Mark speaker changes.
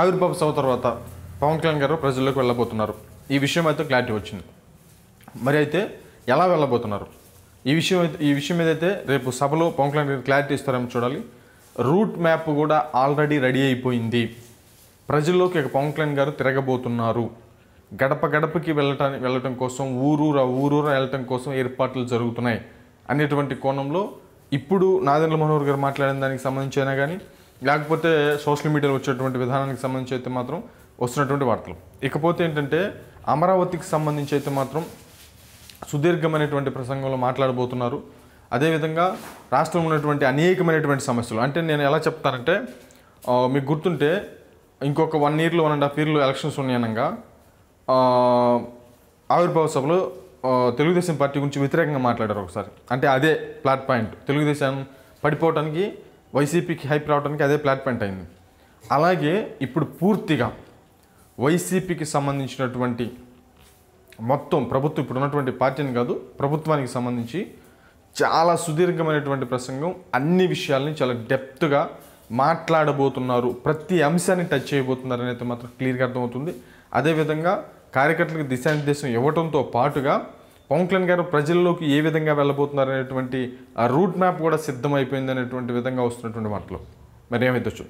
Speaker 1: ఆవిర్భావ సభ తర్వాత పవన్ కళ్యాణ్ గారు ప్రజల్లోకి వెళ్ళబోతున్నారు ఈ విషయం అయితే క్లారిటీ వచ్చింది మరి అయితే ఎలా వెళ్ళబోతున్నారు ఈ విషయం అయితే ఈ విషయం ఏదైతే రేపు సభలో పవన్ కళ్యాణ్ గారు క్లారిటీ ఇస్తారేమో చూడాలి రూట్ మ్యాప్ కూడా ఆల్రెడీ రెడీ అయిపోయింది ప్రజల్లోకి ఇక పవన్ కళ్యాణ్ గారు తిరగబోతున్నారు గడప గడపకి వెళ్ళటానికి వెళ్ళటం కోసం ఊరూర ఊరూర వెళ్ళటం కోసం ఏర్పాట్లు జరుగుతున్నాయి అనేటువంటి కోణంలో ఇప్పుడు నాదెండ్ల మనోహర్ గారు మాట్లాడిన దానికి సంబంధించి అయినా కానీ లేకపోతే సోషల్ మీడియాలో వచ్చేటువంటి విధానానికి సంబంధించి అయితే మాత్రం వస్తున్నటువంటి వార్తలు ఇకపోతే ఏంటంటే అమరావతికి సంబంధించి అయితే మాత్రం సుదీర్ఘమైనటువంటి ప్రసంగంలో మాట్లాడబోతున్నారు అదేవిధంగా రాష్ట్రంలో ఉన్నటువంటి అనేకమైనటువంటి సమస్యలు అంటే నేను ఎలా చెప్తానంటే మీకు గుర్తుంటే ఇంకొక వన్ ఇయర్లో వన్ అండ్ హాఫ్ ఇయర్లో ఎలక్షన్స్ ఉన్నాయనగా ఆవిర్భావ సభలో తెలుగుదేశం పార్టీ గురించి వ్యతిరేకంగా మాట్లాడారు ఒకసారి అంటే అదే ప్లాట్ పాయింట్ తెలుగుదేశం పడిపోవటానికి వైసీపీకి హైప్ రావడానికి అదే ప్లాట్మెంట్ అయింది అలాగే ఇప్పుడు పూర్తిగా వైసీపీకి సంబంధించినటువంటి మొత్తం ప్రభుత్వం ఇప్పుడు ఉన్నటువంటి పార్టీని కాదు ప్రభుత్వానికి సంబంధించి చాలా సుదీర్ఘమైనటువంటి ప్రసంగం అన్ని విషయాలని చాలా డెప్త్గా మాట్లాడబోతున్నారు ప్రతి అంశాన్ని టచ్ చేయబోతున్నారు అనేది మాత్రం క్లియర్గా అర్థమవుతుంది అదేవిధంగా కార్యకర్తలకు దిశానిర్దేశం ఇవ్వడంతో పాటుగా పవన్ కళ్యాణ్ గారు ప్రజల్లోకి ఏ విధంగా వెళ్ళబోతున్నారు అనేటువంటి ఆ రూట్ మ్యాప్ కూడా సిద్ధమైపోయింది అనేటువంటి విధంగా వస్తున్నటువంటి మాటలు మరి ఏమైతే